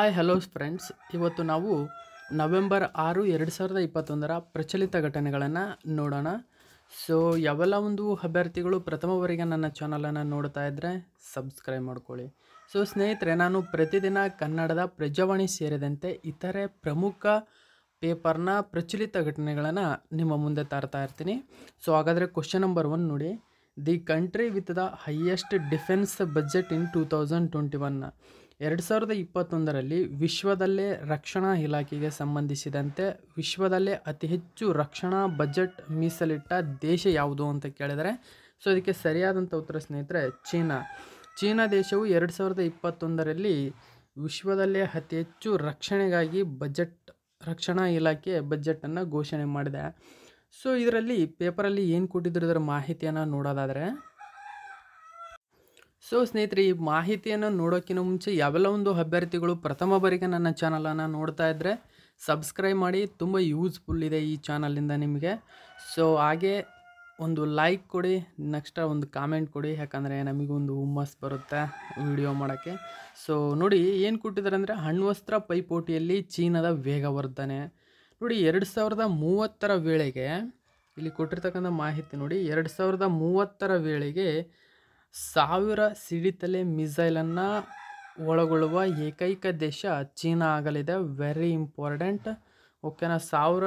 hi hello friends ಇವತ್ತು ನಾವು November ಆರು ಎರಡು ಸಾವಿರದ ಇಪ್ಪತ್ತೊಂದರ ಪ್ರಚಲಿತ ಘಟನೆಗಳನ್ನು ನೋಡೋಣ ಸೊ ಯಾವೆಲ್ಲ ಒಂದು ಅಭ್ಯರ್ಥಿಗಳು ಪ್ರಥಮವರೆಗೆ ನನ್ನ ಚಾನಲನ್ನು ನೋಡ್ತಾ ಇದ್ದರೆ ಸಬ್ಸ್ಕ್ರೈಬ್ ಮಾಡ್ಕೊಳ್ಳಿ ಸೊ ಸ್ನೇಹಿತರೆ ನಾನು ಪ್ರತಿದಿನ ಕನ್ನಡದ ಪ್ರಜಾವಾಣಿ ಸೇರಿದಂತೆ ಇತರೆ ಪ್ರಮುಖ ಪೇಪರ್ನ ಪ್ರಚಲಿತ ಘಟನೆಗಳನ್ನು ನಿಮ್ಮ ಮುಂದೆ ತರ್ತಾ ಇರ್ತೀನಿ ಸೊ ಹಾಗಾದರೆ ಕ್ವಶನ್ ನಂಬರ್ ಒನ್ ನೋಡಿ the country with the highest defence budget in two thousand twenty ಒನ್ನ ಎರಡು ಸಾವಿರದ ಇಪ್ಪತ್ತೊಂದರಲ್ಲಿ ವಿಶ್ವದಲ್ಲೇ ರಕ್ಷಣಾ ಇಲಾಖೆಗೆ ಸಂಬಂಧಿಸಿದಂತೆ ವಿಶ್ವದಲ್ಲೇ ಅತಿ ಹೆಚ್ಚು ರಕ್ಷಣಾ ಬಜೆಟ್ ಮೀಸಲಿಟ್ಟ ದೇಶ ಯಾವುದು ಅಂತ ಕೇಳಿದರೆ ಸೊ ಅದಕ್ಕೆ ಸರಿಯಾದಂಥ ಉತ್ತರ ಸ್ನೇಹಿತರೆ ಚೀನಾ ಚೀನಾ ದೇಶವು ಎರಡು ಸಾವಿರದ ಇಪ್ಪತ್ತೊಂದರಲ್ಲಿ ವಿಶ್ವದಲ್ಲೇ ಅತಿ ಹೆಚ್ಚು ರಕ್ಷಣೆಗಾಗಿ ಬಜೆಟ್ ರಕ್ಷಣಾ ಇಲಾಖೆ ಬಜೆಟನ್ನು ಘೋಷಣೆ ಮಾಡಿದೆ ಸೊ ಇದರಲ್ಲಿ ಪೇಪರಲ್ಲಿ ಏನು ಕೊಟ್ಟಿದ್ರು ಇದರ ಮಾಹಿತಿಯನ್ನು ನೋಡೋದಾದರೆ ಸೊ ಸ್ನೇಹಿತರೆ ಈ ಮಾಹಿತಿಯನ್ನು ನೋಡೋಕ್ಕಿಂತ ಮುಂಚೆ ಯಾವೆಲ್ಲ ಒಂದು ಅಭ್ಯರ್ಥಿಗಳು ಪ್ರಥಮ ಬಾರಿಗೆ ನನ್ನ ಚಾನಲನ್ನು ನೋಡ್ತಾ ಇದ್ದರೆ ಸಬ್ಸ್ಕ್ರೈಬ್ ಮಾಡಿ ತುಂಬ ಯೂಸ್ಫುಲ್ ಇದೆ ಈ ಚಾನಲಿಂದ ನಿಮಗೆ ಸೊ ಹಾಗೆ ಒಂದು ಲೈಕ್ ಕೊಡಿ ನೆಕ್ಸ್ಟ ಒಂದು ಕಾಮೆಂಟ್ ಕೊಡಿ ಯಾಕಂದರೆ ನಮಗೊಂದು ಹುಮ್ಮಸ್ ಬರುತ್ತೆ ವಿಡಿಯೋ ಮಾಡೋಕ್ಕೆ ಸೊ ನೋಡಿ ಏನು ಕೊಟ್ಟಿದ್ದಾರೆ ಅಂದರೆ ಹಣ್ವಸ್ತ್ರ ಪೈಪೋಟಿಯಲ್ಲಿ ಚೀನಾದ ಬರ್ತಾನೆ ನೋಡಿ ಎರಡು ಸಾವಿರದ ಮೂವತ್ತರ ವೇಳೆಗೆ ಇಲ್ಲಿ ಕೊಟ್ಟಿರ್ತಕ್ಕಂಥ ಮಾಹಿತಿ ನೋಡಿ ಎರಡು ಸಾವಿರದ ಮೂವತ್ತರ ವೇಳೆಗೆ ಸಾವಿರ ಸಿಡಿತಲೆ ಮಿಸೈಲನ್ನು ಒಳಗೊಳ್ಳುವ ಏಕೈಕ ದೇಶ ಚೀನಾ ಆಗಲಿದೆ ವೆರಿ ಇಂಪಾರ್ಟೆಂಟ್ ಓಕೆನಾ ಸಾವಿರ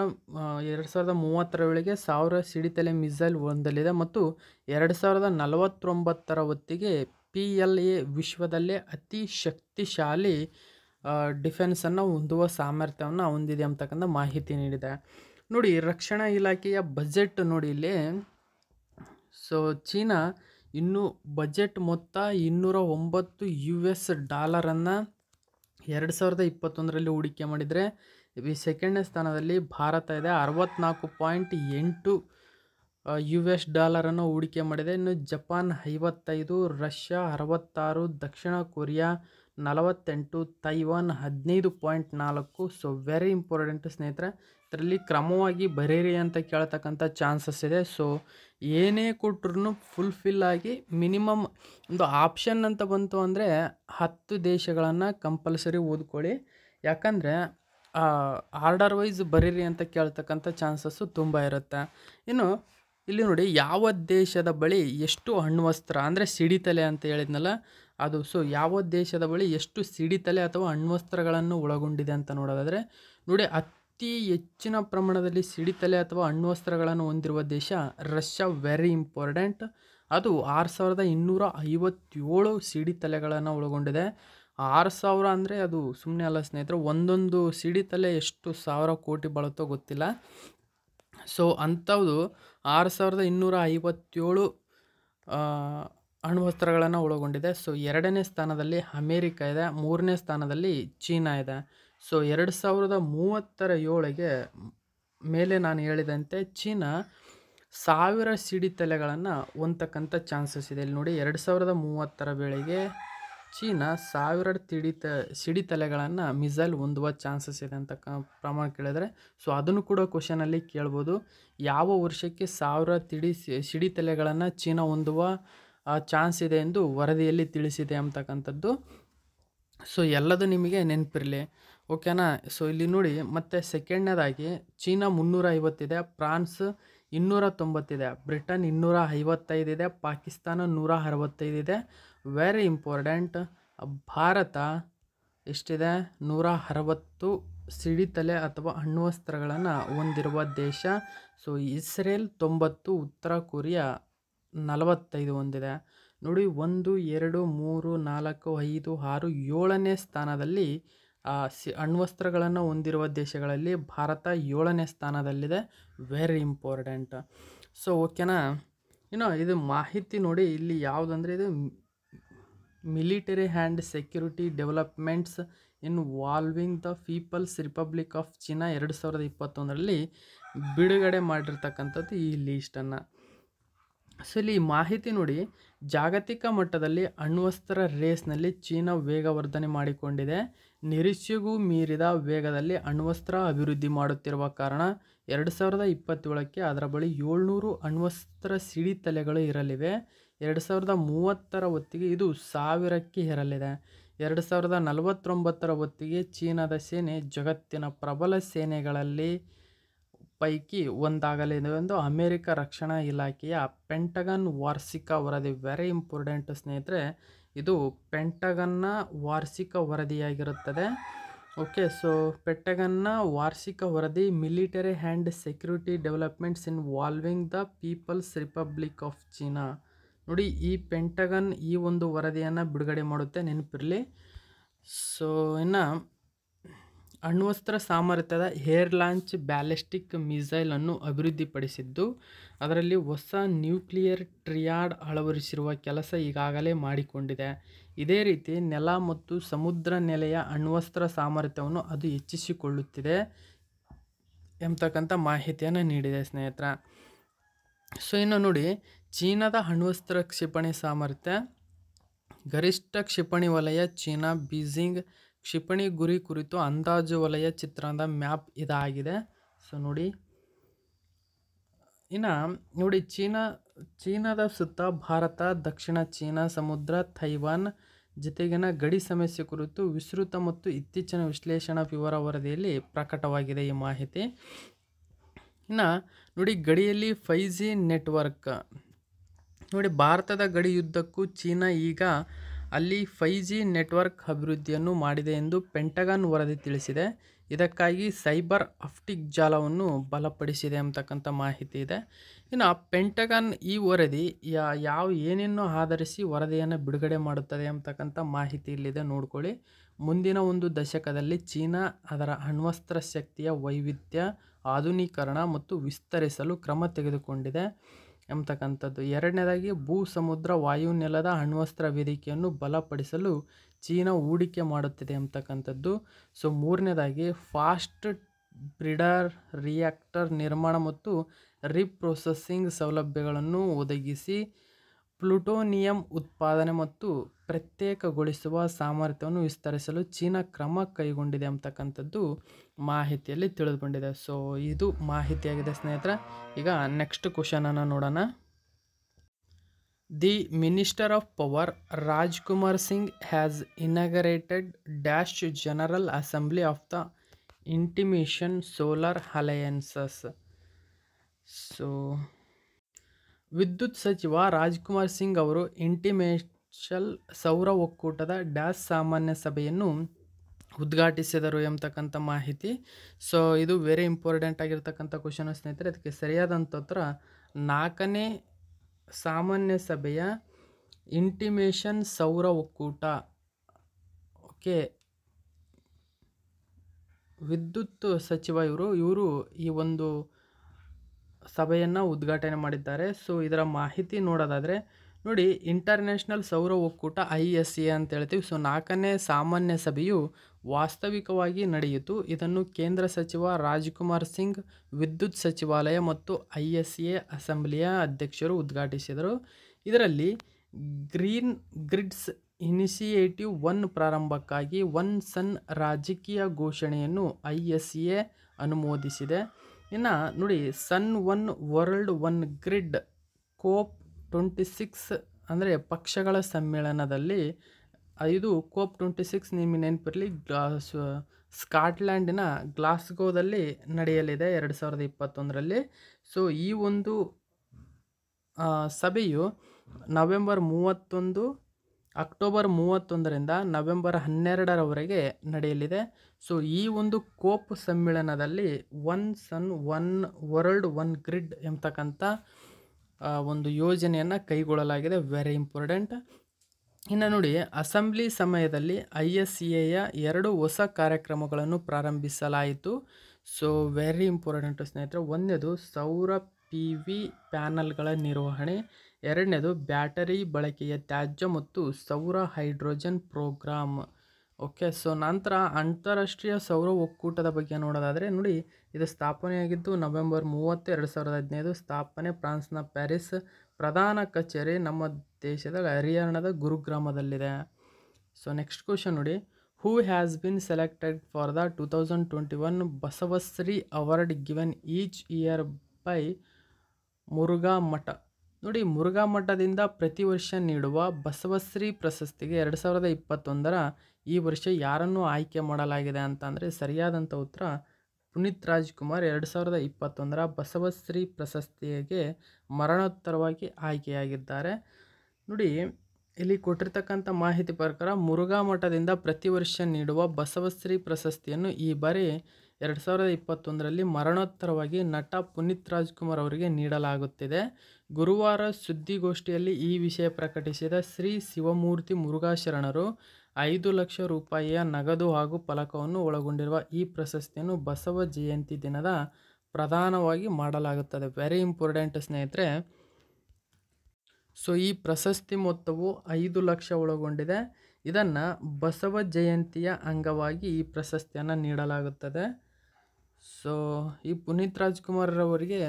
ಎರಡು ಸಾವಿರದ ಮೂವತ್ತರ ವೇಳೆಗೆ ಸಾವಿರ ಸಿಡಿತಲೆ ಮಿಸೈಲ್ ಹೊಂದಲಿದೆ ಮತ್ತು ಎರಡು ಸಾವಿರದ ನಲವತ್ತೊಂಬತ್ತರ ಹೊತ್ತಿಗೆ ಪಿ ಎಲ್ ಎ ವಿಶ್ವದಲ್ಲೇ ಅತಿ ಶಕ್ತಿಶಾಲಿ ಡಿಫೆನ್ಸನ್ನು ಹೊಂದುವ ಸಾಮರ್ಥ್ಯವನ್ನು ಹೊಂದಿದೆ ಅಂತಕ್ಕಂಥ ಮಾಹಿತಿ ನೀಡಿದೆ ನೋಡಿ ರಕ್ಷಣಾ ಇಲಾಖೆಯ ಬಜೆಟ್ ನೋಡಿ ಇಲ್ಲಿ ಸೊ ಚೀನಾ ಇನ್ನು ಬಜೆಟ್ ಮೊತ್ತ ಇನ್ನೂರ ಒಂಬತ್ತು ಯು ಎಸ್ ಡಾಲರನ್ನು ಎರಡು ಸಾವಿರದ ಇಪ್ಪತ್ತೊಂದರಲ್ಲಿ ಹೂಡಿಕೆ ಮಾಡಿದರೆ ಈ ಸೆಕೆಂಡ್ನೇ ಸ್ಥಾನದಲ್ಲಿ ಭಾರತ ಇದೆ ಅರವತ್ನಾಲ್ಕು ಪಾಯಿಂಟ್ ಎಂಟು ಯು ಎಸ್ ಡಾಲರನ್ನು ಹೂಡಿಕೆ ಮಾಡಿದೆ ಇನ್ನು ಜಪಾನ್ ಐವತ್ತೈದು ರಷ್ಯಾ ಅರವತ್ತಾರು ದಕ್ಷಿಣ ಕೊರಿಯಾ ನಲವತ್ತೆಂಟು ತೈವಾನ್ ಹದಿನೈದು ಪಾಯಿಂಟ್ ನಾಲ್ಕು ಸೊ ವೆರಿ ಇಂಪಾರ್ಟೆಂಟ್ ಸ್ನೇಹಿತರೆ ಇದರಲ್ಲಿ ಕ್ರಮವಾಗಿ ಬರೀರಿ ಅಂತ ಕೇಳ್ತಕ್ಕಂಥ ಚಾನ್ಸಸ್ ಇದೆ ಸೊ ಏನೇ ಕೊಟ್ಟರು ಫುಲ್ಫಿಲ್ ಆಗಿ ಮಿನಿಮಮ್ ಒಂದು ಆಪ್ಷನ್ ಅಂತ ಬಂತು ಅಂದರೆ ಹತ್ತು ದೇಶಗಳನ್ನು ಕಂಪಲ್ಸರಿ ಓದ್ಕೊಳ್ಳಿ ಯಾಕಂದರೆ ಆರ್ಡರ್ ವೈಸ್ ಬರೀರಿ ಅಂತ ಕೇಳ್ತಕ್ಕಂಥ ಚಾನ್ಸಸ್ಸು ತುಂಬ ಇರುತ್ತೆ ಇನ್ನು ಇಲ್ಲಿ ನೋಡಿ ಯಾವ ದೇಶದ ಬಳಿ ಎಷ್ಟು ಅಣ್ವಸ್ತ್ರ ಅಂದರೆ ಸಿಡಿತಲೆ ಅಂತ ಹೇಳಿದ್ನಲ್ಲ ಅದು ಸೊ ಯಾವ ದೇಶದ ಬಳಿ ಎಷ್ಟು ಸಿಡಿತಲೆ ಅಥವಾ ಅಣ್ವಸ್ತ್ರಗಳನ್ನು ಒಳಗೊಂಡಿದೆ ಅಂತ ನೋಡೋದಾದರೆ ನೋಡಿ ಅತಿ ಹೆಚ್ಚಿನ ಪ್ರಮಾಣದಲ್ಲಿ ಸಿಡಿತಲೆ ಅಥವಾ ಅಣ್ವಸ್ತ್ರಗಳನ್ನು ಹೊಂದಿರುವ ದೇಶ ರಷ್ಯಾ ವೆರಿ ಇಂಪಾರ್ಟೆಂಟ್ ಅದು ಆರು ಸಾವಿರದ ಇನ್ನೂರ ಐವತ್ತೇಳು ಸಿಡಿತಲೆಗಳನ್ನು ಒಳಗೊಂಡಿದೆ ಆರು ಸಾವಿರ ಅಂದರೆ ಅದು ಸುಮ್ಮನೆ ಅಲ್ಲ ಸ್ನೇಹಿತರು ಒಂದೊಂದು ಸಿಡಿತಲೆ ಎಷ್ಟು ಸಾವಿರ ಕೋಟಿ ಬಳುತ್ತೋ ಗೊತ್ತಿಲ್ಲ ಸೊ ಅಂಥವುದು ಆರು ಸಾವಿರದ ಇನ್ನೂರ ಐವತ್ತೇಳು ಅಣ್ವಸ್ತ್ರಗಳನ್ನು ಒಳಗೊಂಡಿದೆ ಸೊ ಎರಡನೇ ಸ್ಥಾನದಲ್ಲಿ ಅಮೇರಿಕ ಇದೆ ಮೂರನೇ ಸ್ಥಾನದಲ್ಲಿ ಚೀನಾ ಇದೆ ಸೊ ಎರಡು ಸಾವಿರದ ಮೂವತ್ತರ ಏಳಿಗೆ ಮೇಲೆ ನಾನು ಹೇಳಿದಂತೆ ಚೀನಾ ಸಾವಿರ ತಲೆಗಳನ್ನು ಹೊಂದಕ್ಕಂಥ ಚಾನ್ಸಸ್ ಇದೆ ಇಲ್ಲಿ ನೋಡಿ ಎರಡು ಸಾವಿರದ ಮೂವತ್ತರ ವೇಳೆಗೆ ಚೀನಾ ಸಾವಿರ ತಿಡಿತ ತಲೆಗಳನ್ನು ಮಿಸೈಲ್ ಹೊಂದುವ ಚಾನ್ಸಸ್ ಇದೆ ಅಂತ ಕ ಪ್ರಮಾಣ ಕೇಳಿದರೆ ಸೊ ಅದನ್ನು ಕೂಡ ಕ್ವಶನಲ್ಲಿ ಕೇಳ್ಬೋದು ಯಾವ ವರ್ಷಕ್ಕೆ ಸಾವಿರ ತಿಡಿ ತಲೆಗಳನ್ನು ಚೀನಾ ಹೊಂದುವ ಚಾನ್ಸ್ ಇದೆ ಎಂದು ವರದಿಯಲ್ಲಿ ತಿಳಿಸಿದೆ ಅಂತಕ್ಕಂಥದ್ದು ಸೊ ಎಲ್ಲದು ನಿಮಗೆ ನೆನಪಿರಲಿ ಓಕೆನಾ ಸೊ ಇಲ್ಲಿ ನೋಡಿ ಮತ್ತು ಸೆಕೆಂಡ್ನೇದಾಗಿ ಚೀನಾ ಮುನ್ನೂರ ಐವತ್ತಿದೆ ಫ್ರಾನ್ಸ್ ಇನ್ನೂರ ತೊಂಬತ್ತಿದೆ ಬ್ರಿಟನ್ ಇನ್ನೂರ ಐವತ್ತೈದಿದೆ ಪಾಕಿಸ್ತಾನ ನೂರ ಅರವತ್ತೈದಿದೆ ವೆರಿ ಇಂಪಾರ್ಟೆಂಟ್ ಭಾರತ ಎಷ್ಟಿದೆ ನೂರ ಅರವತ್ತು ಸಿಡಿತಲೆ ಅಥವಾ ಅಣ್ಣುವಸ್ತ್ರಗಳನ್ನು ಹೊಂದಿರುವ ದೇಶ ಸೊ ಇಸ್ರೇಲ್ ತೊಂಬತ್ತು ಉತ್ತರ ಕೊರಿಯಾ ನಲವತ್ತೈದು ಹೊಂದಿದೆ ನೋಡಿ ಒಂದು ಎರಡು ಮೂರು ನಾಲ್ಕು ಐದು ಆರು ಏಳನೇ ಸ್ಥಾನದಲ್ಲಿ ಸಿ ಅಣ್ವಸ್ತ್ರಗಳನ್ನು ಹೊಂದಿರುವ ದೇಶಗಳಲ್ಲಿ ಭಾರತ ಏಳನೇ ಸ್ಥಾನದಲ್ಲಿದೆ ವೆರಿ ಇಂಪಾರ್ಟೆಂಟ್ ಸೊ ಓಕೆನಾ ಇನ್ನು ಇದು ಮಾಹಿತಿ ನೋಡಿ ಇಲ್ಲಿ ಯಾವುದಂದರೆ ಇದು military and security developments involving the people's republic of China ಎರಡು ಸಾವಿರದ ಇಪ್ಪತ್ತೊಂದರಲ್ಲಿ ಬಿಡುಗಡೆ ಮಾಡಿರ್ತಕ್ಕಂಥದ್ದು ಈ ಲೀಸ್ಟನ್ನು ಸೊ ಇಲ್ಲಿ ಮಾಹಿತಿ ನೋಡಿ ಜಾಗತಿಕ ಮಟ್ಟದಲ್ಲಿ ಅಣ್ವಸ್ತ್ರ ರೇಸ್ನಲ್ಲಿ ಚೀನಾ ವೇಗವರ್ಧನೆ ಮಾಡಿಕೊಂಡಿದೆ ನಿರೀಕ್ಷೆಗೂ ಮೀರಿದ ವೇಗದಲ್ಲಿ ಅಣ್ವಸ್ತ್ರ ಅಭಿವೃದ್ಧಿ ಮಾಡುತ್ತಿರುವ ಕಾರಣ ಎರಡು ಸಾವಿರದ ಇಪ್ಪತ್ತೇಳಕ್ಕೆ ಅದರ ಬಳಿ ಏಳ್ನೂರು ಅಣ್ವಸ್ತ್ರ ಸಿಡಿ ತಲೆಗಳು ಇರಲಿವೆ ಎರಡು ಸಾವಿರದ ಮೂವತ್ತರ ಹೊತ್ತಿಗೆ ಇದು ಸಾವಿರಕ್ಕೆ ಇರಲಿದೆ ಎರಡು ಸಾವಿರದ ನಲವತ್ತೊಂಬತ್ತರ ಹೊತ್ತಿಗೆ ಚೀನಾದ ಸೇನೆ ಜಗತ್ತಿನ ಪ್ರಬಲ ಸೇನೆಗಳಲ್ಲಿ ಪೈಕಿ ಒಂದಾಗಲಿದೆ ಒಂದು ಅಮೆರಿಕ ರಕ್ಷಣಾ ಇಲಾಖೆಯ ಪೆಂಟಗನ್ ವಾರ್ಷಿಕ ವರದಿ ವೆರಿ ಇಂಪಾರ್ಟೆಂಟ್ ಸ್ನೇಹಿತರೆ ಇದು ಪೆಂಟಗನ್ನ ವಾರ್ಷಿಕ ವರದಿಯಾಗಿರುತ್ತದೆ ಓಕೆ ಸೊ ಪೆಂಟಗನ್ನ ವಾರ್ಷಿಕ ವರದಿ military and security developments involving the people's republic of China ನೋಡಿ ಈ ಪೆಂಟಗನ್ ಈ ಒಂದು ವರದಿಯನ್ನು ಬಿಡುಗಡೆ ಮಾಡುತ್ತೆ ನೆನಪಿರಲಿ ಸೊ ಇನ್ನು ಅಣ್ವಸ್ತ್ರ ಸಾಮರ್ಥ್ಯದ ಏರ್ ಲಾಂಚ್ ಬ್ಯಾಲಿಸ್ಟಿಕ್ ಅನ್ನು ಅಭಿವೃದ್ಧಿಪಡಿಸಿದ್ದು ಅದರಲ್ಲಿ ಹೊಸ ನ್ಯೂಕ್ಲಿಯರ್ ಟ್ರಿಯಾಡ್ ಅಳವಡಿಸಿರುವ ಕೆಲಸ ಈಗಾಗಲೇ ಮಾಡಿಕೊಂಡಿದೆ ಇದೇ ರೀತಿ ನೆಲ ಮತ್ತು ಸಮುದ್ರ ನೆಲೆಯ ಅಣ್ವಸ್ತ್ರ ಸಾಮರ್ಥ್ಯವನ್ನು ಅದು ಹೆಚ್ಚಿಸಿಕೊಳ್ಳುತ್ತಿದೆ ಎಂಬತಕ್ಕಂಥ ಮಾಹಿತಿಯನ್ನು ನೀಡಿದೆ ಸ್ನೇಹಿತರ ಸೊ ಇನ್ನು ನೋಡಿ ಚೀನಾದ ಅಣ್ವಸ್ತ್ರ ಕ್ಷಿಪಣಿ ಸಾಮರ್ಥ್ಯ ಗರಿಷ್ಠ ಕ್ಷಿಪಣಿ ವಲಯ ಚೀನಾ ಬೀಜಿಂಗ್ ಕ್ಷಿಪಣಿ ಗುರಿ ಕುರಿತು ಅಂದಾಜು ವಲಯ ಚಿತ್ರಣದ ಮ್ಯಾಪ್ ಇದಾಗಿದೆ ಸೊ ನೋಡಿ ಇನ್ನು ನೋಡಿ ಚೀನಾ ಚೀನಾದ ಸುತ್ತ ಭಾರತ ದಕ್ಷಿಣ ಚೀನಾ ಸಮುದ್ರ ಥೈವಾನ್ ಜೊತೆಗಿನ ಗಡಿ ಸಮಸ್ಯೆ ಕುರಿತು ವಿಸ್ತೃತ ಮತ್ತು ಇತ್ತೀಚಿನ ವಿಶ್ಲೇಷಣಾ ವಿವರ ವರದಿಯಲ್ಲಿ ಪ್ರಕಟವಾಗಿದೆ ಈ ಮಾಹಿತಿ ಇನ್ನು ನೋಡಿ ಗಡಿಯಲ್ಲಿ ಫೈ ಜಿ ನೆಟ್ವರ್ಕ್ ನೋಡಿ ಭಾರತದ ಗಡಿಯುದ್ದಕ್ಕೂ ಚೀನಾ ಈಗ ಅಲ್ಲಿ ಫೈ ಜಿ ನೆಟ್ವರ್ಕ್ ಅಭಿವೃದ್ಧಿಯನ್ನು ಮಾಡಿದೆ ಎಂದು ಪೆಂಟಗನ್ ವರದಿ ತಿಳಿಸಿದೆ ಇದಕ್ಕಾಗಿ ಸೈಬರ್ ಆಫ್ಟಿಕ್ ಜಾಲವನ್ನು ಬಲಪಡಿಸಿದೆ ಅಂತಕ್ಕಂಥ ಮಾಹಿತಿ ಇದೆ ಇನ್ನು ಪೆಂಟಗನ್ ಈ ವರದಿ ಯಾವ ಏನೇನು ಆಧರಿಸಿ ವರದಿಯನ್ನು ಬಿಡುಗಡೆ ಮಾಡುತ್ತದೆ ಅಂತಕ್ಕಂಥ ಮಾಹಿತಿ ಇಲ್ಲಿದೆ ನೋಡ್ಕೊಳ್ಳಿ ಮುಂದಿನ ಒಂದು ದಶಕದಲ್ಲಿ ಚೀನಾ ಅದರ ಅಣ್ವಸ್ತ್ರ ಶಕ್ತಿಯ ವೈವಿಧ್ಯ ಆಧುನೀಕರಣ ಮತ್ತು ವಿಸ್ತರಿಸಲು ಕ್ರಮ ತೆಗೆದುಕೊಂಡಿದೆ ಎಂಬತಕ್ಕಂಥದ್ದು ಎರಡನೇದಾಗಿ ಭೂ ಸಮುದ್ರ ವಾಯು ನೆಲದ ಅಣ್ವಸ್ತ್ರ ವೇದಿಕೆಯನ್ನು ಬಲಪಡಿಸಲು ಚೀನಾ ಹೂಡಿಕೆ ಮಾಡುತ್ತಿದೆ ಎಂಬತಕ್ಕಂಥದ್ದು ಸೊ ಮೂರನೇದಾಗಿ ಫಾಸ್ಟ್ ಬ್ರಿಡರ್ ರಿಯಾಕ್ಟರ್ ನಿರ್ಮಾಣ ಮತ್ತು ರಿಪ್ರೊಸೆಸಿಂಗ್ ಸೌಲಭ್ಯಗಳನ್ನು ಒದಗಿಸಿ ಪ್ಲುಟೋನಿಯಂ ಉತ್ಪಾದನೆ ಮತ್ತು ಪ್ರತ್ಯೇಕಗೊಳಿಸುವ ಸಾಮರ್ಥ್ಯವನ್ನು ವಿಸ್ತರಿಸಲು ಚೀನಾ ಕ್ರಮ ಕೈಗೊಂಡಿದೆ ಅಂತಕ್ಕಂಥದ್ದು ಮಾಹಿತಿಯಲ್ಲಿ ತಿಳಿದುಕೊಂಡಿದೆ ಸೊ ಇದು ಮಾಹಿತಿಯಾಗಿದೆ ಸ್ನೇಹಿತರ ಈಗ ನೆಕ್ಸ್ಟ್ ಕ್ವಶನನ್ನು ನೋಡೋಣ the minister of power Rajkumar Singh has inaugurated dash general assembly of the international solar alliances so ವಿದ್ಯುತ್ ಸಚಿವ ರಾಜ್ಕುಮಾರ್ ಸಿಂಗ್ ಅವರು ಇಂಟಿಮೇಷಲ್ ಸೌರ ಒಕ್ಕೂಟದ ಡ್ಯಾಸ್ ಸಾಮಾನ್ಯ ಸಭೆಯನ್ನು ಉದ್ಘಾಟಿಸಿದರು ಎಂಬತಕ್ಕಂಥ ಮಾಹಿತಿ ಸೊ ಇದು ವೆರಿ ಇಂಪಾರ್ಟೆಂಟ್ ಆಗಿರ್ತಕ್ಕಂಥ ಕ್ವಶನ್ ಸ್ನೇಹಿತರೆ ಅದಕ್ಕೆ ಸರಿಯಾದಂಥ ಉತ್ತರ ನಾಲ್ಕನೇ ಸಾಮಾನ್ಯ ಸಭೆಯ ಇಂಟಿಮೇಷನ್ ಸೌರ ಒಕ್ಕೂಟ ಓಕೆ ವಿದ್ಯುತ್ ಸಚಿವ ಇವರು ಇವರು ಈ ಒಂದು ಸಭೆಯನ್ನು ಉದ್ಘಾಟನೆ ಮಾಡಿದ್ದಾರೆ ಸೊ ಇದರ ಮಾಹಿತಿ ನೋಡೋದಾದರೆ ನೋಡಿ ಇಂಟರ್ನ್ಯಾಷನಲ್ ಸೌರ ಒಕ್ಕೂಟ ಐ ಎಸ್ ಎ ಅಂತ ಹೇಳ್ತೀವಿ ಸೊ ನಾಲ್ಕನೇ ಸಾಮಾನ್ಯ ಸಭೆಯು ವಾಸ್ತವಿಕವಾಗಿ ನಡೆಯಿತು ಇದನ್ನು ಕೇಂದ್ರ ಸಚಿವ ರಾಜ್ಕುಮಾರ್ ಸಿಂಗ್ ವಿದ್ಯುತ್ ಸಚಿವಾಲಯ ಮತ್ತು ಐ ಎಸ್ ಎ ಅಸೆಂಬ್ಲಿಯ ಅಧ್ಯಕ್ಷರು ಉದ್ಘಾಟಿಸಿದರು ಇದರಲ್ಲಿ ಗ್ರೀನ್ ಗ್ರಿಡ್ಸ್ ಇನಿಷಿಯೇಟಿವ್ ಒನ್ ಪ್ರಾರಂಭಕ್ಕಾಗಿ ಒನ್ ಸನ್ ರಾಜಕೀಯ ಘೋಷಣೆಯನ್ನು ಐ ಎಸ್ ಎ ಅನುಮೋದಿಸಿದೆ ಇನ್ನು ನೋಡಿ sun one world one grid COP twenty six ಅಂದರೆ ಪಕ್ಷಗಳ ಸಮ್ಮೇಳನದಲ್ಲಿ ಇದು ಕೋಪ್ ಟ್ವೆಂಟಿ ಸಿಕ್ಸ್ ನಿಮಗೆ ನೆನಪಿರಲಿ ಗ್ಲಾಸ್ ಸ್ಕಾಟ್ಲ್ಯಾಂಡಿನ ಗ್ಲಾಸ್ಗೋದಲ್ಲಿ ನಡೆಯಲಿದೆ ಎರಡು ಸಾವಿರದ ಇಪ್ಪತ್ತೊಂದರಲ್ಲಿ ಸೊ ಈ ಒಂದು ಸಭೆಯು ನವೆಂಬರ್ ಮೂವತ್ತೊಂದು ಅಕ್ಟೋಬರ್ ಮೂವತ್ತೊಂದರಿಂದ ನವೆಂಬರ್ ಹನ್ನೆರಡರವರೆಗೆ ನಡೆಯಲಿದೆ ಸೊ ಈ ಒಂದು ಕೋಪ್ ಸಮ್ಮೇಳನದಲ್ಲಿ one sun one world one grid ಎಂಬತಕ್ಕಂಥ ಒಂದು ಯೋಜನೆಯನ್ನು ಕೈಗೊಳ್ಳಲಾಗಿದೆ ವೆರಿ ಇಂಪಾರ್ಟೆಂಟ್ ಇನ್ನು ನೋಡಿ ಅಸೆಂಬ್ಲಿ ಸಮಯದಲ್ಲಿ ಐ ಎಸ್ ಸಿ ಎಯ ಎರಡು ಹೊಸ ಕಾರ್ಯಕ್ರಮಗಳನ್ನು ಪ್ರಾರಂಭಿಸಲಾಯಿತು ಸೊ ವೆರಿ ಇಂಪಾರ್ಟೆಂಟು ಸ್ನೇಹಿತರೆ ಒಂದೇದು ಸೌರ ಪಿ ವಿ ಪ್ಯಾನಲ್ಗಳ ನಿರ್ವಹಣೆ ಎರಡನೇದು ಬ್ಯಾಟರಿ ಬಳಕೆಯ ತ್ಯಾಜ್ಯ ಮತ್ತು ಸೌರ ಹೈಡ್ರೋಜನ್ ಪ್ರೋಗ್ರಾಮ್ ಓಕೆ ಸೊ ನಂತರ ಅಂತಾರಾಷ್ಟ್ರೀಯ ಸೌರ ಒಕ್ಕೂಟದ ಬಗ್ಗೆ ನೋಡೋದಾದರೆ ನೋಡಿ ಇದು ಸ್ಥಾಪನೆಯಾಗಿದ್ದು ನವೆಂಬರ್ ಮೂವತ್ತು ಎರಡು ಸಾವಿರದ ಹದಿನೈದು ಸ್ಥಾಪನೆ ಫ್ರಾನ್ಸ್ನ ಪ್ಯಾರಿಸ್ ಪ್ರಧಾನ ಕಚೇರಿ ನಮ್ಮ ದೇಶದ ಹರಿಯಾಣದ ಗುರುಗ್ರಾಮದಲ್ಲಿದೆ ಸೊ ನೆಕ್ಸ್ಟ್ ಕ್ವಶನ್ ನೋಡಿ who has been selected for the two thousand twenty one Basavashree award given each year by Murugha Math ನೋಡಿ ಮುರುಘಾ ಮಠದಿಂದ ಪ್ರತಿ ವರ್ಷ ನೀಡುವ ಬಸವಶ್ರೀ ಪ್ರಶಸ್ತಿಗೆ ಎರಡು ಸಾವಿರದ ಇಪ್ಪತ್ತೊಂದರ ಈ ವರ್ಷ ಯಾರನ್ನು ಆಯ್ಕೆ ಮಾಡಲಾಗಿದೆ ಅಂತಂದರೆ ಸರಿಯಾದಂಥ ಉತ್ತರ ಪುನೀತ್ ರಾಜ್ಕುಮಾರ್ ಎರಡು ಸಾವಿರದ ಇಪ್ಪತ್ತೊಂದರ ಬಸವಶ್ರೀ ಪ್ರಶಸ್ತಿಗೆ ಮರಣೋತ್ತರವಾಗಿ ಆಯ್ಕೆಯಾಗಿದ್ದಾರೆ ನೋಡಿ ಇಲ್ಲಿ ಕೊಟ್ಟಿರ್ತಕ್ಕಂಥ ಮಾಹಿತಿ ಪ್ರಕಾರ ಮುರುಘಾ ಮಠದಿಂದ ಪ್ರತಿ ವರ್ಷ ನೀಡುವ ಬಸವಶ್ರೀ ಪ್ರಶಸ್ತಿಯನ್ನು ಈ ಬಾರಿ ಎರಡು ಸಾವಿರದ ಇಪ್ಪತ್ತೊಂದರಲ್ಲಿ ಮರಣೋತ್ತರವಾಗಿ ನಟ ಪುನೀತ್ ರಾಜ್ಕುಮಾರ್ ಅವರಿಗೆ ನೀಡಲಾಗುತ್ತಿದೆ ಗುರುವಾರ ಸುದ್ದಿಗೋಷ್ಠಿಯಲ್ಲಿ ಈ ವಿಷಯ ಪ್ರಕಟಿಸಿದ ಶ್ರೀ ಶಿವಮೂರ್ತಿ ಮುರುಘಾಶರಣರು ಐದು ಲಕ್ಷ ರೂಪಾಯಿಯ ನಗದು ಹಾಗೂ ಫಲಕವನ್ನು ಒಳಗೊಂಡಿರುವ ಈ ಪ್ರಶಸ್ತಿಯನ್ನು ಬಸವ ಜಯಂತಿ ದಿನದ ಪ್ರಧಾನವಾಗಿ ಮಾಡಲಾಗುತ್ತದೆ ವೆರಿ ಇಂಪಾರ್ಟೆಂಟ್ ಸ್ನೇಹಿತರೆ ಸೊ ಈ ಪ್ರಶಸ್ತಿ ಮೊತ್ತವು ಐದು ಲಕ್ಷ ಒಳಗೊಂಡಿದೆ ಇದನ್ನು ಬಸವ ಜಯಂತಿಯ ಅಂಗವಾಗಿ ಈ ಪ್ರಶಸ್ತಿಯನ್ನು ನೀಡಲಾಗುತ್ತದೆ ಸೊ ಈ ಪುನೀತ್ ರಾಜ್ಕುಮಾರ್ರವರಿಗೆ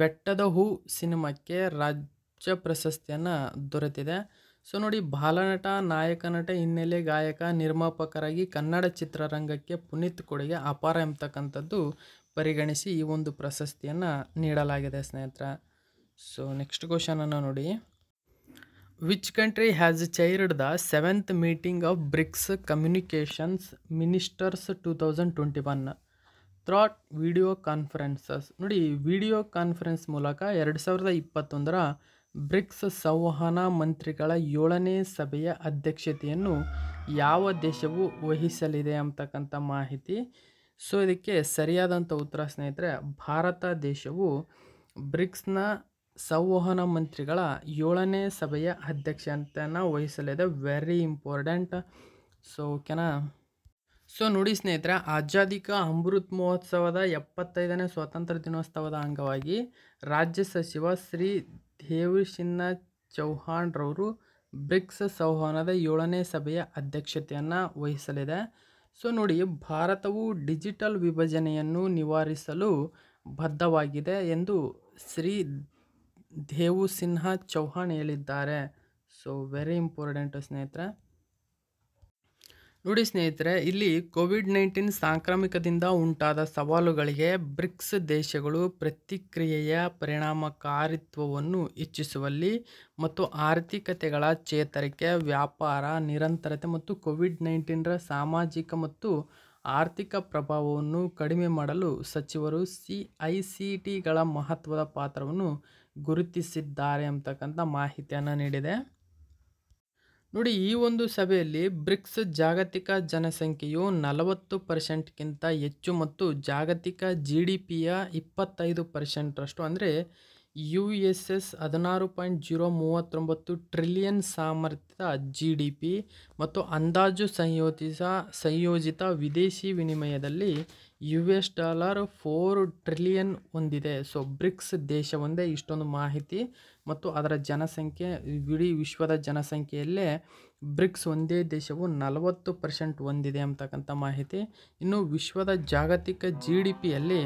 ಬೆಟ್ಟದ ಹೂ ಸಿನಿಮಾಕ್ಕೆ ರಾಜ್ಯ ಪ್ರಶಸ್ತಿಯನ್ನು ದೊರೆತಿದೆ ಸೊ ನೋಡಿ ಬಾಲನಟ ನಾಯಕ ನಟ ಹಿನ್ನೆಲೆ ಗಾಯಕ ನಿರ್ಮಾಪಕರಾಗಿ ಕನ್ನಡ ಚಿತ್ರರಂಗಕ್ಕೆ ಪುನೀತ್ ಕೊಡುಗೆ ಅಪಾರ ಎಂಬತಕ್ಕಂಥದ್ದು ಪರಿಗಣಿಸಿ ಈ ಒಂದು ಪ್ರಶಸ್ತಿಯನ್ನು ನೀಡಲಾಗಿದೆ ಸ್ನೇಹಿತರ ಸೊ ನೆಕ್ಸ್ಟ್ ಕ್ವಶನನ್ನು ನೋಡಿ which country has chaired the seventh meeting of BRICS communications ministers two thousand twenty one through video conferences ನೋಡಿ ವಿಡಿಯೋ ಕಾನ್ಫರೆನ್ಸ್ ಮೂಲಕ ಎರಡು ಸಾವಿರದ ಇಪ್ಪತ್ತೊಂದರ ಬ್ರಿಕ್ಸ್ ಸಂವಹನ ಮಂತ್ರಿಗಳ ಏಳನೇ ಸಭೆಯ ಅಧ್ಯಕ್ಷತೆಯನ್ನು ಯಾವ ದೇಶವು ವಹಿಸಲಿದೆ ಅಂತಕ್ಕಂಥ ಮಾಹಿತಿ ಸೊ ಇದಕ್ಕೆ ಸರಿಯಾದಂಥ ಉತ್ತರ ಸ್ನೇಹಿತರೆ ಭಾರತ ದೇಶವು ಬ್ರಿಕ್ಸ್ನ ಸಂವಹನ ಮಂತ್ರಿಗಳ ಏಳನೇ ಸಭೆಯ ಅಧ್ಯಕ್ಷತೆಯನ್ನು ವಹಿಸಲಿದೆ ವೆರಿ ಇಂಪಾರ್ಟೆಂಟ್ ಸೊ ಓಕೆನಾ ಸೊ ನೋಡಿ ಸ್ನೇಹಿತರೆ ಆಜಾದಿಕ ಅಮೃತ್ ಮಹೋತ್ಸವದ ಎಪ್ಪತ್ತೈದನೇ ಸ್ವಾತಂತ್ರ್ಯ ದಿನೋತ್ಸವದ ಅಂಗವಾಗಿ ರಾಜ್ಯ ಸಚಿವ ಶ್ರೀ ಚೌಹಾಣ್ ಚೌಹಾಣ್ರವರು ಬ್ರಿಕ್ಸ್ ಸಂವಹನದ ಏಳನೇ ಸಭೆಯ ಅಧ್ಯಕ್ಷತೆಯನ್ನು ವಹಿಸಲಿದೆ ಸೊ ನೋಡಿ ಭಾರತವು ಡಿಜಿಟಲ್ ವಿಭಜನೆಯನ್ನು ನಿವಾರಿಸಲು ಬದ್ಧವಾಗಿದೆ ಎಂದು ಶ್ರೀ ದೇವು ಸಿನ್ಹಾ ಚೌಹಾಣ್ ಹೇಳಿದ್ದಾರೆ ಸೊ ವೆರಿ ಇಂಪಾರ್ಟೆಂಟ್ ಸ್ನೇಹಿತರೆ ನೋಡಿ ಸ್ನೇಹಿತರೆ ಇಲ್ಲಿ ಕೋವಿಡ್ ನೈನ್ಟೀನ್ ಸಾಂಕ್ರಾಮಿಕದಿಂದ ಉಂಟಾದ ಸವಾಲುಗಳಿಗೆ ಬ್ರಿಕ್ಸ್ ದೇಶಗಳು ಪ್ರತಿಕ್ರಿಯೆಯ ಪರಿಣಾಮಕಾರಿತ್ವವನ್ನು ಹೆಚ್ಚಿಸುವಲ್ಲಿ ಮತ್ತು ಆರ್ಥಿಕತೆಗಳ ಚೇತರಿಕೆ ವ್ಯಾಪಾರ ನಿರಂತರತೆ ಮತ್ತು ಕೋವಿಡ್ ನೈನ್ಟೀನ್ರ ಸಾಮಾಜಿಕ ಮತ್ತು ಆರ್ಥಿಕ ಪ್ರಭಾವವನ್ನು ಕಡಿಮೆ ಮಾಡಲು ಸಚಿವರು ಸಿ ಐ ಸಿ ಟಿಗಳ ಮಹತ್ವದ ಪಾತ್ರವನ್ನು ಗುರುತಿಸಿದ್ದಾರೆ ಅಂತಕ್ಕಂಥ ಮಾಹಿತಿಯನ್ನು ನೀಡಿದೆ ನೋಡಿ ಈ ಒಂದು ಸಭೆಯಲ್ಲಿ ಬ್ರಿಕ್ಸ್ ಜಾಗತಿಕ ಜನಸಂಖ್ಯೆಯು ನಲವತ್ತು ಪರ್ಸೆಂಟ್ಗಿಂತ ಹೆಚ್ಚು ಮತ್ತು ಜಾಗತಿಕ ಜಿ ಡಿ ಪಿಯ ಇಪ್ಪತ್ತೈದು ಪರ್ಸೆಂಟ್ರಷ್ಟು ಅಂದರೆ ಯು ಎಸ್ ಎಸ್ ಹದಿನಾರು ಪಾಯಿಂಟ್ ಜೀರೋ ಮೂವತ್ತೊಂಬತ್ತು ಟ್ರಿಲಿಯನ್ ಸಾಮರ್ಥ್ಯದ ಜಿ ಡಿ ಪಿ ಮತ್ತು ಅಂದಾಜು ಸಂಯೋಜಿಸ ಸಂಯೋಜಿತ ವಿದೇಶಿ ವಿನಿಮಯದಲ್ಲಿ U S dollar four trillion ಹೊಂದಿದೆ ಸೊ ಬ್ರಿಕ್ಸ್ ದೇಶವೊಂದೇ ಇಷ್ಟೊಂದು ಮಾಹಿತಿ ಮತ್ತು ಅದರ ಜನಸಂಖ್ಯೆ ಇಡೀ ವಿಶ್ವದ ಜನಸಂಖ್ಯೆಯಲ್ಲೇ ಬ್ರಿಕ್ಸ್ ಒಂದೇ ದೇಶವು ನಲವತ್ತು ಪರ್ಸೆಂಟ್ ಹೊಂದಿದೆ ಅಂತಕ್ಕಂಥ ಮಾಹಿತಿ ಇನ್ನು ವಿಶ್ವದ ಜಾಗತಿಕ ಜಿ ಡಿ ಪಿಯಲ್ಲಿ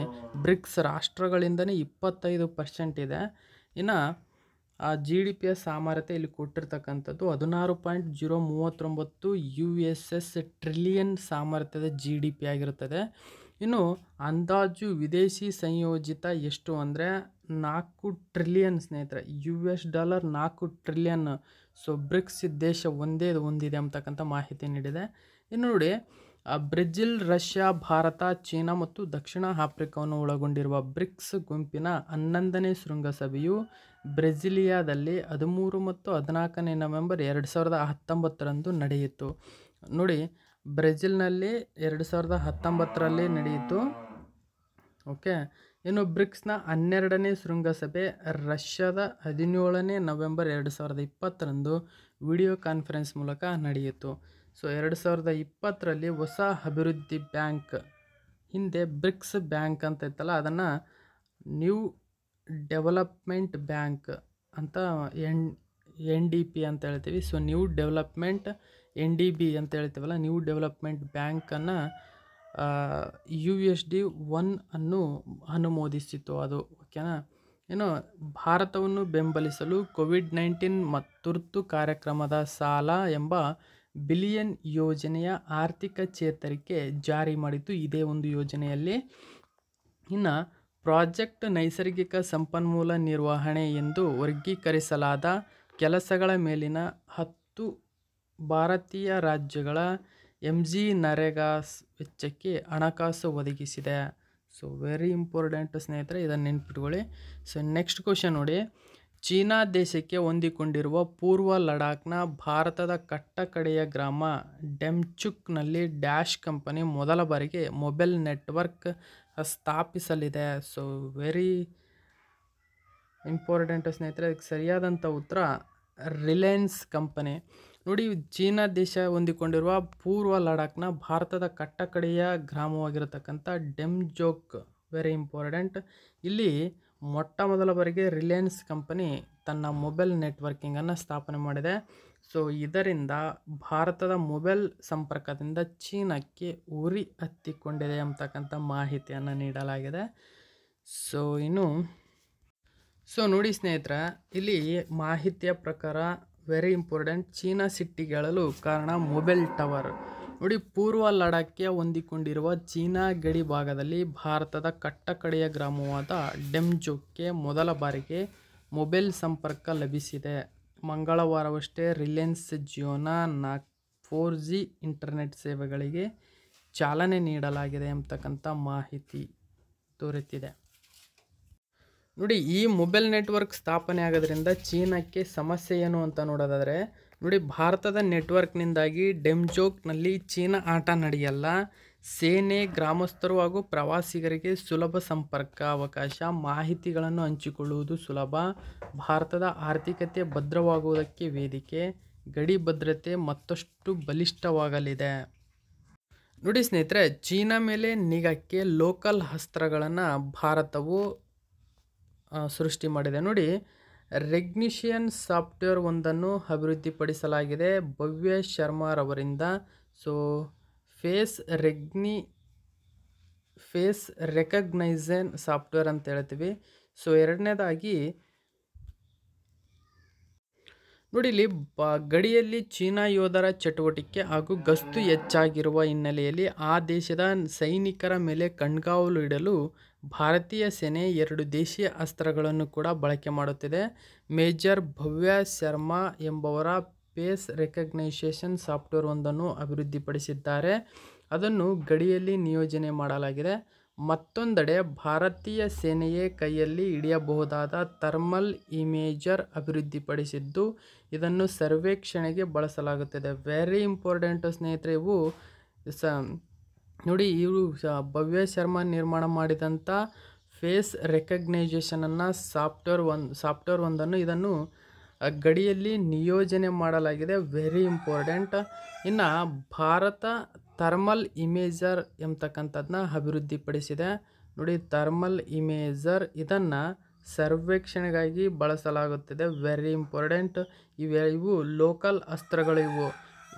ಬ್ರಿಕ್ಸ್ ರಾಷ್ಟ್ರಗಳಿಂದಲೇ ಇಪ್ಪತ್ತೈದು ಪರ್ಸೆಂಟ್ ಇದೆ ಇನ್ನು ಆ ಜಿ ಡಿ ಪಿಯ ಸಾಮರ್ಥ್ಯ ಇಲ್ಲಿ ಕೊಟ್ಟಿರ್ತಕ್ಕಂಥದ್ದು ಹದಿನಾರು ಪಾಯಿಂಟ್ ಜೀರೋ ಮೂವತ್ತೊಂಬತ್ತು ಯು ಎಸ್ ಎಸ್ ಟ್ರಿಲಿಯನ್ ಸಾಮರ್ಥ್ಯದ ಜಿ ಡಿ ಪಿ ಆಗಿರುತ್ತದೆ ಇನ್ನು ಅಂದಾಜು ವಿದೇಶಿ ಸಂಯೋಜಿತ ಎಷ್ಟು ಅಂದರೆ ನಾಲ್ಕು ಟ್ರಿಲಿಯನ್ ಸ್ನೇಹಿತರೆ ಯು ಎಸ್ ಡಾಲರ್ ನಾಲ್ಕು ಟ್ರಿಲಿಯನ್ ಸೊ ಬ್ರಿಕ್ಸ್ ದೇಶ ಒಂದೇ ಒಂದಿದೆ ಅಂತಕ್ಕಂಥ ಮಾಹಿತಿ ನೀಡಿದೆ ಇನ್ನು ನೋಡಿ ಬ್ರೆಜಿಲ್ ರಷ್ಯಾ ಭಾರತ ಚೀನಾ ಮತ್ತು ದಕ್ಷಿಣ ಆಫ್ರಿಕಾವನ್ನು ಒಳಗೊಂಡಿರುವ ಬ್ರಿಕ್ಸ್ ಗುಂಪಿನ ಹನ್ನೊಂದನೇ ಶೃಂಗಸಭೆಯು ಬ್ರೆಜಿಲಿಯಾದಲ್ಲಿ ಹದಿಮೂರು ಮತ್ತು ಹದಿನಾಲ್ಕನೇ ನವೆಂಬರ್ ಎರಡು ಸಾವಿರದ ಹತ್ತೊಂಬತ್ತರಂದು ನಡೆಯಿತು ನೋಡಿ ಬ್ರೆಜಿಲ್ನಲ್ಲಿ ಎರಡು ಸಾವಿರದ ಹತ್ತೊಂಬತ್ತರಲ್ಲಿ ನಡೆಯಿತು ಓಕೆ ಇನ್ನು ಬ್ರಿಕ್ಸ್ನ ಹನ್ನೆರಡನೇ ಶೃಂಗಸಭೆ ರಷ್ಯಾದ ಹದಿನೇಳನೇ ನವೆಂಬರ್ ಎರಡು ಸಾವಿರದ ಇಪ್ಪತ್ತರಂದು ವಿಡಿಯೋ ಕಾನ್ಫರೆನ್ಸ್ ಮೂಲಕ ನಡೆಯಿತು ಸೊ ಎರಡು ಸಾವಿರದ ಇಪ್ಪತ್ತರಲ್ಲಿ ಹೊಸ ಅಭಿವೃದ್ಧಿ ಬ್ಯಾಂಕ್ ಹಿಂದೆ ಬ್ರಿಕ್ಸ್ ಬ್ಯಾಂಕ್ ಅಂತ ಇತ್ತಲ್ಲ ಅದನ್ನು ನ್ಯೂ ಡೆವಲಪ್ಮೆಂಟ್ ಬ್ಯಾಂಕ್ ಅಂತ ಎನ್ ಎನ್ ಡಿ ಪಿ ಅಂತ ಹೇಳ್ತೀವಿ so new development N D B ಅಂತ ಹೇಳ್ತೀವಲ್ಲ ನ್ಯೂ ಡೆವಲಪ್ಮೆಂಟ್ ಬ್ಯಾಂಕನ್ನು ಯು ಎಸ್ ಡಿ ಒನ್ ಅನ್ನು ಅನುಮೋದಿಸಿತು ಅದು ಓಕೆನಾ ಏನು ಭಾರತವನ್ನು ಬೆಂಬಲಿಸಲು ಕೋವಿಡ್ ನೈನ್ಟೀನ್ ಮತ್ತು ತುರ್ತು ಕಾರ್ಯಕ್ರಮದ ಸಾಲ ಎಂಬ ಬಿಲಿಯನ್ ಯೋಜನೆಯ ಆರ್ಥಿಕ ಚೇತರಿಕೆ ಜಾರಿ ಮಾಡಿತು ಇದೇ ಒಂದು ಯೋಜನೆಯಲ್ಲಿ ಇನ್ನು ಪ್ರಾಜೆಕ್ಟ್ ನೈಸರ್ಗಿಕ ಸಂಪನ್ಮೂಲ ನಿರ್ವಹಣೆ ಎಂದು ವರ್ಗೀಕರಿಸಲಾದ ಕೆಲಸಗಳ ಮೇಲಿನ ಹತ್ತು ಭಾರತೀಯ ರಾಜ್ಯಗಳ ಎಮ್ ಜಿ ನರೇಗಾ ವೆಚ್ಚಕ್ಕೆ ಹಣಕಾಸು ಒದಗಿಸಿದೆ ಸೊ ವೆರಿ ಇಂಪಾರ್ಟೆಂಟ್ ಸ್ನೇಹಿತರೆ ಇದನ್ನು ನೆನ್ಪಿಟ್ಕೊಳ್ಳಿ ಸೊ ನೆಕ್ಸ್ಟ್ ಕ್ವಶನ್ ನೋಡಿ ಚೀನಾ ದೇಶಕ್ಕೆ ಹೊಂದಿಕೊಂಡಿರುವ ಪೂರ್ವ ಲಡಾಖ್ನ ಭಾರತದ ಕಟ್ಟಕಡೆಯ ಗ್ರಾಮ ಡೆಮ್ಚುಕ್ನಲ್ಲಿ ಡ್ಯಾಶ್ ಕಂಪನಿ ಮೊದಲ ಬಾರಿಗೆ ಮೊಬೈಲ್ ನೆಟ್ವರ್ಕ್ ಸ್ಥಾಪಿಸಲಿದೆ ಸೊ ವೆರಿ ಇಂಪಾರ್ಟೆಂಟ್ ಸ್ನೇಹಿತರೆ ಅದಕ್ಕೆ ಸರಿಯಾದಂಥ ಉತ್ತರ ರಿಲಯನ್ಸ್ ಕಂಪನಿ ನೋಡಿ ಚೀನಾ ದೇಶ ಹೊಂದಿಕೊಂಡಿರುವ ಪೂರ್ವ ಲಡಾಖ್ನ ಭಾರತದ ಕಟ್ಟಕಡೆಯ ಗ್ರಾಮವಾಗಿರತಕ್ಕಂಥ ಡೆಮ್ಜೋಕ್ ವೆರಿ ಇಂಪಾರ್ಟೆಂಟ್ ಇಲ್ಲಿ ಮೊಟ್ಟ ಮೊದಲ ಬಾರಿಗೆ ರಿಲಯನ್ಸ್ ಕಂಪನಿ ತನ್ನ ಮೊಬೈಲ್ ನೆಟ್ವರ್ಕಿಂಗನ್ನು ಸ್ಥಾಪನೆ ಮಾಡಿದೆ ಸೊ ಇದರಿಂದ ಭಾರತದ ಮೊಬೈಲ್ ಸಂಪರ್ಕದಿಂದ ಚೀನಾಕ್ಕೆ ಉರಿ ಹತ್ತಿಕೊಂಡಿದೆ ಅಂತಕ್ಕಂಥ ಮಾಹಿತಿಯನ್ನು ನೀಡಲಾಗಿದೆ ಸೊ ಇನ್ನು ಸೊ ನೋಡಿ ಸ್ನೇಹಿತರ ಇಲ್ಲಿ ಮಾಹಿತಿಯ ಪ್ರಕಾರ ವೆರಿ ಇಂಪಾರ್ಟೆಂಟ್ ಚೀನಾ ಸಿಟಿಗಳಲ್ಲೂ ಕಾರಣ ಮೊಬೈಲ್ ಟವರ್ ನೋಡಿ ಪೂರ್ವ ಲಡಾಖ್ಗೆ ಹೊಂದಿಕೊಂಡಿರುವ ಚೀನಾ ಗಡಿ ಭಾಗದಲ್ಲಿ ಭಾರತದ ಕಟ್ಟಕಡೆಯ ಗ್ರಾಮವಾದ ಡೆಮ್ಜೋಕ್ಕೆ ಮೊದಲ ಬಾರಿಗೆ ಮೊಬೈಲ್ ಸಂಪರ್ಕ ಲಭಿಸಿದೆ ಮಂಗಳವಾರವಷ್ಟೇ ರಿಲಯನ್ಸ್ ಜಿಯೋನ ನಾಕ್ ಫೋರ್ ಜಿ ಇಂಟರ್ನೆಟ್ ಸೇವೆಗಳಿಗೆ ಚಾಲನೆ ನೀಡಲಾಗಿದೆ ಎಂಬತಕ್ಕಂಥ ಮಾಹಿತಿ ದೊರೆತಿದೆ ನೋಡಿ ಈ ಮೊಬೈಲ್ ನೆಟ್ವರ್ಕ್ ಸ್ಥಾಪನೆ ಆಗೋದ್ರಿಂದ ಚೀನಾಕ್ಕೆ ಸಮಸ್ಯೆ ಏನು ಅಂತ ನೋಡೋದಾದರೆ ನೋಡಿ ಭಾರತದ ನೆಟ್ವರ್ಕ್ನಿಂದಾಗಿ ಡೆಮ್ಜೋಕ್ನಲ್ಲಿ ಚೀನಾ ಆಟ ನಡೆಯಲ್ಲ ಸೇನೆ ಗ್ರಾಮಸ್ಥರು ಹಾಗೂ ಪ್ರವಾಸಿಗರಿಗೆ ಸುಲಭ ಸಂಪರ್ಕ ಅವಕಾಶ ಮಾಹಿತಿಗಳನ್ನು ಹಂಚಿಕೊಳ್ಳುವುದು ಸುಲಭ ಭಾರತದ ಆರ್ಥಿಕತೆ ಭದ್ರವಾಗುವುದಕ್ಕೆ ವೇದಿಕೆ ಗಡಿ ಭದ್ರತೆ ಮತ್ತಷ್ಟು ಬಲಿಷ್ಠವಾಗಲಿದೆ ನೋಡಿ ಸ್ನೇಹಿತರೆ ಚೀನಾ ಮೇಲೆ ನಿಗಕ್ಕೆ ಲೋಕಲ್ ಅಸ್ತ್ರಗಳನ್ನು ಭಾರತವು ಸೃಷ್ಟಿ ಮಾಡಿದೆ ನೋಡಿ ರೆಗ್ನಿಷಿಯನ್ ಸಾಫ್ಟ್ವೇರ್ ಒಂದನ್ನು ಅಭಿವೃದ್ಧಿಪಡಿಸಲಾಗಿದೆ ಭವ್ಯ ಶರ್ಮಾರವರಿಂದ ಸೊ ಫೇಸ್ ರೆಗ್ನಿ ಫೇಸ್ ರೆಕಗ್ನೈಸನ್ ಸಾಫ್ಟ್ವೇರ್ ಅಂತ ಹೇಳ್ತೀವಿ ಸೊ ಎರಡನೇದಾಗಿ ನೋಡಿ ಇಲ್ಲಿ ಬ ಗಡಿಯಲ್ಲಿ ಚೀನಾ ಯೋಧರ ಚಟುವಟಿಕೆ ಹಾಗೂ ಗಸ್ತು ಹೆಚ್ಚಾಗಿರುವ ಹಿನ್ನೆಲೆಯಲ್ಲಿ ಆ ದೇಶದ ಸೈನಿಕರ ಮೇಲೆ ಕಣ್ಗಾವಲು ಇಡಲು ಭಾರತೀಯ ಸೇನೆ ಎರಡು ದೇಶೀಯ ಅಸ್ತ್ರಗಳನ್ನು ಕೂಡ ಬಳಕೆ ಮಾಡುತ್ತಿದೆ ಮೇಜರ್ ಭವ್ಯ ಶರ್ಮಾ ಎಂಬವರ ಪೇಸ್ ರೆಕಗ್ನೈಸೇಷನ್ ಸಾಫ್ಟ್ವೇರ್ ಒಂದನ್ನು ಅಭಿವೃದ್ಧಿಪಡಿಸಿದ್ದಾರೆ ಅದನ್ನು ಗಡಿಯಲ್ಲಿ ನಿಯೋಜನೆ ಮಾಡಲಾಗಿದೆ ಮತ್ತೊಂದೆಡೆ ಭಾರತೀಯ ಸೇನೆಯೇ ಕೈಯಲ್ಲಿ ಹಿಡಿಯಬಹುದಾದ ಥರ್ಮಲ್ ಇಮೇಜರ್ ಅಭಿವೃದ್ಧಿಪಡಿಸಿದ್ದು ಇದನ್ನು ಸರ್ವೇಕ್ಷಣೆಗೆ ಬಳಸಲಾಗುತ್ತದೆ ವೆರಿ ಇಂಪಾರ್ಟೆಂಟು ಸ್ನೇಹಿತರೆ ಇವು ಸ ನೋಡಿ ಇವರು ಭವ್ಯ ಶರ್ಮಾ ನಿರ್ಮಾಣ ಮಾಡಿದಂಥ ಫೇಸ್ ರೆಕಗ್ನೈಜೇಷನನ್ನು ಸಾಫ್ಟ್ವೇರ್ ಒಂದು ಸಾಫ್ಟ್ವೇರ್ ಒಂದನ್ನು ಇದನ್ನು ಗಡಿಯಲ್ಲಿ ನಿಯೋಜನೆ ಮಾಡಲಾಗಿದೆ ವೆರಿ ಇಂಪಾರ್ಟೆಂಟ್ ಇನ್ನು ಭಾರತ ಥರ್ಮಲ್ ಇಮೇಜರ್ ಎಂಬತಕ್ಕಂಥದ್ದನ್ನ ಅಭಿವೃದ್ಧಿಪಡಿಸಿದೆ ನೋಡಿ ಥರ್ಮಲ್ ಇಮೇಜರ್ ಇದನ್ನು ಸರ್ವೇಕ್ಷಣೆಗಾಗಿ ಬಳಸಲಾಗುತ್ತದೆ ವೆರಿ ಇಂಪಾರ್ಟೆಂಟ್ ಇವೆ ಇವು ಲೋಕಲ್ ಅಸ್ತ್ರಗಳಿವು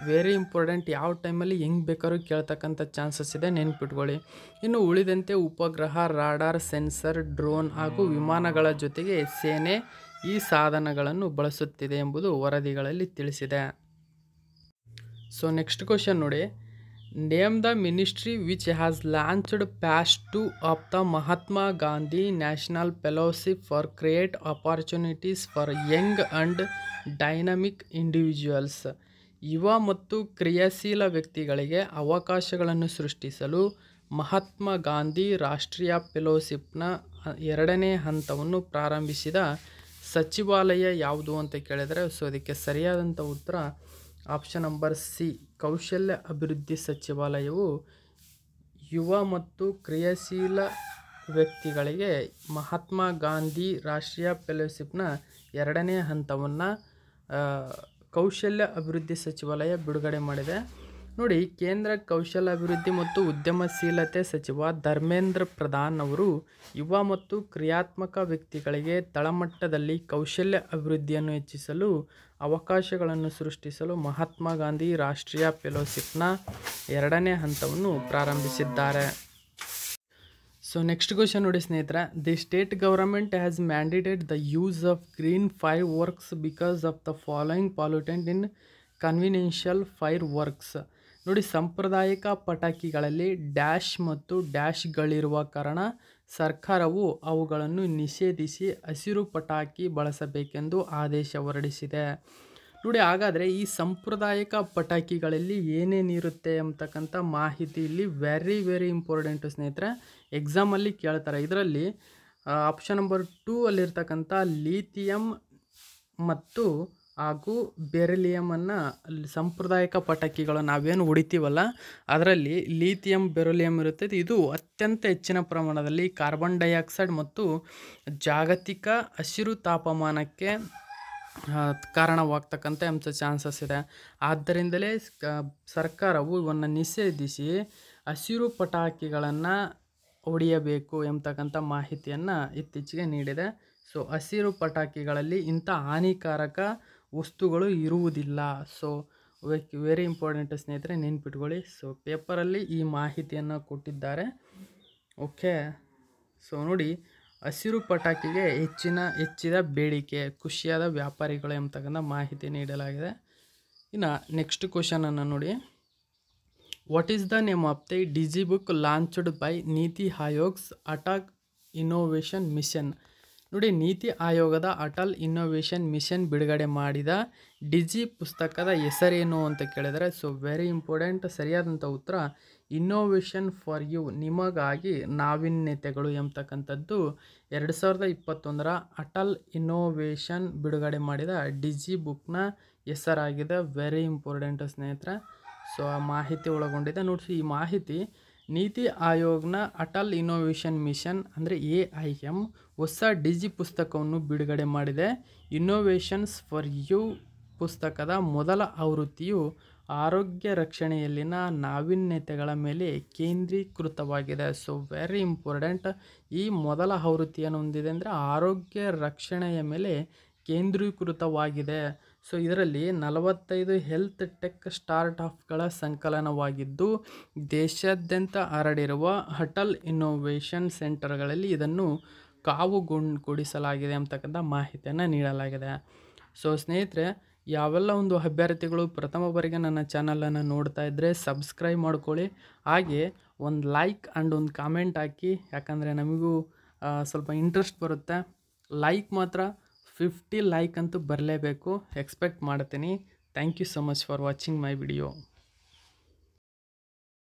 ವೆರಿ ಇಂಪಾರ್ಟೆಂಟ್ ಯಾವ ಟೈಮಲ್ಲಿ ಹೆಂಗೆ ಬೇಕಾದ್ರೂ ಕೇಳ್ತಕ್ಕಂಥ ಚಾನ್ಸಸ್ ಇದೆ ನೆನ್ಪಿಟ್ಕೊಳ್ಳಿ ಇನ್ನು ಉಳಿದಂತೆ ಉಪಗ್ರಹ ರಾಡಾರ್ ಸೆನ್ಸರ್ ಡ್ರೋನ್ ಹಾಗೂ ವಿಮಾನಗಳ ಜೊತೆಗೆ ಸೇನೆ ಈ ಸಾಧನಗಳನ್ನು ಬಳಸುತ್ತಿದೆ ಎಂಬುದು ವರದಿಗಳಲ್ಲಿ ತಿಳಿಸಿದೆ ಸೊ ನೆಕ್ಸ್ಟ್ ಕ್ವಶನ್ ನೋಡಿ name the ministry which has launched phase two of the Mahatma Gandhi national fellowship for create opportunities for young and dynamic individuals ಯುವ ಮತ್ತು ಕ್ರಿಯಾಶೀಲ ವ್ಯಕ್ತಿಗಳಿಗೆ ಅವಕಾಶಗಳನ್ನು ಸೃಷ್ಟಿಸಲು ಮಹಾತ್ಮ ಗಾಂಧಿ ರಾಷ್ಟ್ರೀಯ ಫೆಲೋಶಿಪ್ನ ಎರಡನೇ ಹಂತವನ್ನು ಪ್ರಾರಂಭಿಸಿದ ಸಚಿವಾಲಯ ಯಾವುದು ಅಂತ ಕೇಳಿದರೆ ಸೊ ಅದಕ್ಕೆ ಸರಿಯಾದಂಥ ಉತ್ತರ ಆಪ್ಷನ್ ನಂಬರ್ ಸಿ ಕೌಶಲ್ಯ ಅಭಿವೃದ್ಧಿ ಸಚಿವಾಲಯವು ಯುವ ಮತ್ತು ಕ್ರಿಯಾಶೀಲ ವ್ಯಕ್ತಿಗಳಿಗೆ ಮಹಾತ್ಮ ಗಾಂಧಿ ರಾಷ್ಟ್ರೀಯ ಫೆಲೋಶಿಪ್ನ ಎರಡನೇ ಹಂತವನ್ನು ಕೌಶಲ್ಯ ಅಭಿವೃದ್ಧಿ ಸಚಿವಾಲಯ ಬಿಡುಗಡೆ ಮಾಡಿದೆ ನೋಡಿ ಕೇಂದ್ರ ಕೌಶಲ್ಯಾಭಿವೃದ್ಧಿ ಮತ್ತು ಉದ್ಯಮಶೀಲತೆ ಸಚಿವ ಧರ್ಮೇಂದ್ರ ಪ್ರಧಾನ್ ಅವರು ಯುವ ಮತ್ತು ಕ್ರಿಯಾತ್ಮಕ ವ್ಯಕ್ತಿಗಳಿಗೆ ತಳಮಟ್ಟದಲ್ಲಿ ಕೌಶಲ್ಯ ಅಭಿವೃದ್ಧಿಯನ್ನು ಹೆಚ್ಚಿಸಲು ಅವಕಾಶಗಳನ್ನು ಸೃಷ್ಟಿಸಲು ಮಹಾತ್ಮ ಗಾಂಧಿ ರಾಷ್ಟ್ರೀಯ ಫೆಲೋಶಿಪ್ನ ಎರಡನೇ ಹಂತವನ್ನು ಪ್ರಾರಂಭಿಸಿದ್ದಾರೆ ಸೊ ನೆಕ್ಸ್ಟ್ ಕ್ವಶನ್ ನೋಡಿ ಸ್ನೇಹಿತರೆ the state government has mandated the use of green fireworks because of the following pollutant in conventional fireworks ನೋಡಿ ಸಾಂಪ್ರದಾಯಿಕ ಪಟಾಕಿಗಳಲ್ಲಿ ಡ್ಯಾಶ್ ಮತ್ತು ಡ್ಯಾಶ್ಗಳಿರುವ ಕಾರಣ ಸರ್ಕಾರವು ಅವುಗಳನ್ನು ನಿಷೇಧಿಸಿ ಹಸಿರು ಪಟಾಕಿ ಬಳಸಬೇಕೆಂದು ಆದೇಶ ಹೊರಡಿಸಿದೆ ನೋಡಿ ಹಾಗಾದರೆ ಈ ಸಾಂಪ್ರದಾಯಿಕ ಪಟಾಕಿಗಳಲ್ಲಿ ಏನೇನಿರುತ್ತೆ ಅಂತಕ್ಕಂಥ ಮಾಹಿತಿ ಇಲ್ಲಿ ವೆರಿ ವೆರಿ ಇಂಪಾರ್ಟೆಂಟು ಸ್ನೇಹಿತರೆ ಎಕ್ಸಾಮಲ್ಲಿ ಕೇಳ್ತಾರೆ ಇದರಲ್ಲಿ ಆಪ್ಷನ್ ನಂಬರ್ ಟೂ ಅಲ್ಲಿರ್ತಕ್ಕಂಥ ಲೀಥಿಯಂ ಮತ್ತು ಹಾಗೂ ಬೆರಲಿಯಮನ್ನು ಸಾಂಪ್ರದಾಯಿಕ ಪಟಾಕಿಗಳು ನಾವೇನು ಹೊಡಿತೀವಲ್ಲ ಅದರಲ್ಲಿ ಲೀಥಿಯಂ ಬೆರೋಲಿಯಂ ಇರುತ್ತೆ ಇದು ಅತ್ಯಂತ ಹೆಚ್ಚಿನ ಪ್ರಮಾಣದಲ್ಲಿ ಕಾರ್ಬನ್ ಡೈಆಕ್ಸೈಡ್ ಮತ್ತು ಜಾಗತಿಕ ಹಸಿರು ತಾಪಮಾನಕ್ಕೆ ಕಾರಣವಾಗ್ತಕ್ಕಂಥ ಎಂಥ ಚಾನ್ಸಸ್ ಇದೆ ಆದ್ದರಿಂದಲೇ ಸರ್ಕಾರವು ಇವನ್ನು ನಿಷೇಧಿಸಿ ಹಸಿರು ಪಟಾಕಿಗಳನ್ನು ಹೊಡೆಯಬೇಕು ಎಂಬತಕ್ಕಂಥ ಮಾಹಿತಿಯನ್ನು ಇತ್ತೀಚೆಗೆ ನೀಡಿದೆ ಸೊ ಹಸಿರು ಪಟಾಕಿಗಳಲ್ಲಿ ಇಂಥ ಹಾನಿಕಾರಕ ವಸ್ತುಗಳು ಇರುವುದಿಲ್ಲ ಸೊ ವೆರಿ ಇಂಪಾರ್ಟೆಂಟ್ ಸ್ನೇಹಿತರೆ ನೆನ್ಪಿಟ್ಕೊಳ್ಳಿ ಸೊ ಪೇಪರಲ್ಲಿ ಈ ಮಾಹಿತಿಯನ್ನು ಕೊಟ್ಟಿದ್ದಾರೆ ಓಕೆ ಸೊ ನೋಡಿ ಹಸಿರು ಪಟಾಕಿಗೆ ಹೆಚ್ಚಿನ ಹೆಚ್ಚಿದ ಬೇಡಿಕೆ ಖುಷಿಯಾದ ವ್ಯಾಪಾರಿಗಳು ಎಂಬತಕ್ಕಂಥ ಮಾಹಿತಿ ನೀಡಲಾಗಿದೆ ಇನ್ನು ನೆಕ್ಸ್ಟ್ ಕ್ವಶನನ್ನು ನೋಡಿ what is the name of the digi book launched by NITI Aayog's attack innovation mission ನೋಡಿ ನೀತಿ ಆಯೋಗದ ಅಟಲ್ ಇನ್ನೋವೇಷನ್ ಮಿಷನ್ ಬಿಡುಗಡೆ ಮಾಡಿದ ಡಿಜಿ ಪುಸ್ತಕದ ಹೆಸರೇನು ಅಂತ ಕೇಳಿದರೆ ಸೊ ವೆರಿ ಇಂಪಾರ್ಟೆಂಟ್ ಸರಿಯಾದಂಥ ಉತ್ತರ ಇನ್ನೋವೇಷನ್ ಫಾರ್ ಯು ನಿಮಗಾಗಿ ನಾವಿನ್ಯತೆಗಳು ಎಂಬತಕ್ಕಂಥದ್ದು ಎರಡು ಸಾವಿರದ ಇಪ್ಪತ್ತೊಂದರ ಅಟಲ್ ಇನ್ನೋವೇಷನ್ ಬಿಡುಗಡೆ ಮಾಡಿದ ಡಿಜಿ ಬುಕ್ನ ಹೆಸರಾಗಿದೆ ವೆರಿ ಇಂಪಾರ್ಟೆಂಟ್ ಸ್ನೇಹಿತರೆ ಸೊ ಆ ಮಾಹಿತಿ ಒಳಗೊಂಡಿದೆ ನೋಡಿ ಈ ಮಾಹಿತಿ ನೀತಿ ಆಯೋಗನ ಅಟಲ್ ಇನ್ನೋವೇಷನ್ ಮಿಷನ್ ಅಂದರೆ ಎ ಐ ಎಮ್ ಹೊಸ ಡಿಜಿ ಪುಸ್ತಕವನ್ನು ಬಿಡುಗಡೆ ಮಾಡಿದೆ ಇನ್ನೋವೇಷನ್ಸ್ ಫಾರ್ ಯು ಪುಸ್ತಕದ ಮೊದಲ ಆವೃತ್ತಿಯು ಆರೋಗ್ಯ ರಕ್ಷಣೆಯಲ್ಲಿನ ನಾವೀನ್ಯತೆಗಳ ಮೇಲೆ ಕೇಂದ್ರೀಕೃತವಾಗಿದೆ ಸೊ ವೆರಿ ಇಂಪಾರ್ಟೆಂಟ್ ಈ ಮೊದಲ ಆವೃತ್ತಿಯನ್ನು ಹೊಂದಿದೆ ಅಂದರೆ ಆರೋಗ್ಯ ರಕ್ಷಣೆಯ ಮೇಲೆ ಕೇಂದ್ರೀಕೃತವಾಗಿದೆ ಸೊ ಇದರಲ್ಲಿ ನಲವತ್ತೈದು ಹೆಲ್ತ್ ಟೆಕ್ ಸ್ಟಾರ್ಟ್ಅಪ್ಗಳ ಸಂಕಲನವಾಗಿದ್ದು ದೇಶಾದ್ಯಂತ ಹರಡಿರುವ ಅಟಲ್ ಇನ್ನೋವೇಷನ್ ಸೆಂಟರ್ಗಳಲ್ಲಿ ಇದನ್ನು ಕೊಡಿಸಲಾಗಿದೆ ಅಂತಕ್ಕಂಥ ಮಾಹಿತಿಯನ್ನು ನೀಡಲಾಗಿದೆ ಸೊ ಸ್ನೇಹಿತರೆ ಯಾವೆಲ್ಲ ಒಂದು ಅಭ್ಯರ್ಥಿಗಳು ಪ್ರಥಮ ಬಾರಿಗೆ ನನ್ನ ಚಾನಲನ್ನು ನೋಡ್ತಾ ಇದ್ದರೆ ಸಬ್ಸ್ಕ್ರೈಬ್ ಮಾಡ್ಕೊಳ್ಳಿ ಹಾಗೆ ಒಂದು ಲೈಕ್ ಆ್ಯಂಡ್ ಒಂದು ಕಾಮೆಂಟ್ ಹಾಕಿ ಯಾಕಂದರೆ ನಮಗೂ ಸ್ವಲ್ಪ ಇಂಟ್ರೆಸ್ಟ್ ಬರುತ್ತೆ ಲೈಕ್ ಮಾತ್ರ ಫಿಫ್ಟಿ ಲೈಕ್ ಅಂತೂ ಬರಲೇಬೇಕು ಎಕ್ಸ್ಪೆಕ್ಟ್ ಮಾಡ್ತೀನಿ thank you so much for watching my video